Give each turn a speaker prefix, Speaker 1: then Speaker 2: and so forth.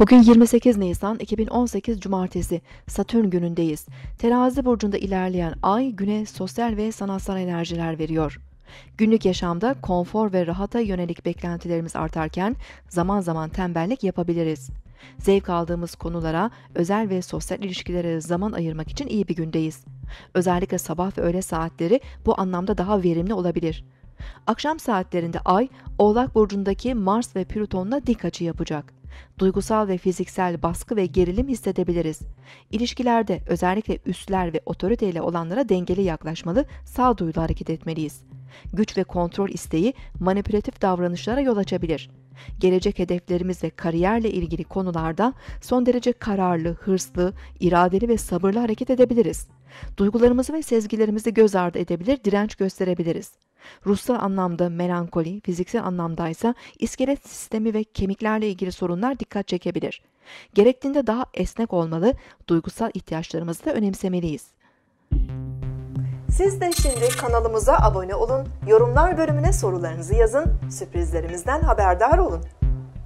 Speaker 1: Bugün 28 Nisan 2018 Cumartesi Satürn günündeyiz. Terazi burcunda ilerleyen ay güne sosyal ve sanatsal enerjiler veriyor. Günlük yaşamda konfor ve rahata yönelik beklentilerimiz artarken zaman zaman tembellik yapabiliriz. Zevk aldığımız konulara, özel ve sosyal ilişkilere zaman ayırmak için iyi bir gündeyiz. Özellikle sabah ve öğle saatleri bu anlamda daha verimli olabilir. Akşam saatlerinde Ay, Oğlak burcundaki Mars ve Plüton'la dik açı yapacak. Duygusal ve fiziksel baskı ve gerilim hissedebiliriz. İlişkilerde özellikle üstler ve otoriteyle olanlara dengeli yaklaşmalı, sağduyulu hareket etmeliyiz. Güç ve kontrol isteği manipülatif davranışlara yol açabilir. Gelecek hedeflerimiz ve kariyerle ilgili konularda son derece kararlı, hırslı, iradeli ve sabırlı hareket edebiliriz. Duygularımızı ve sezgilerimizi göz ardı edebilir, direnç gösterebiliriz. Ruhsal anlamda melankoli, fiziksel anlamda ise iskelet sistemi ve kemiklerle ilgili sorunlar dikkat çekebilir. Gerektiğinde daha esnek olmalı, duygusal ihtiyaçlarımızı da önemsemeliyiz. Siz de şimdi kanalımıza abone olun, yorumlar bölümüne sorularınızı yazın, sürprizlerimizden haberdar olun.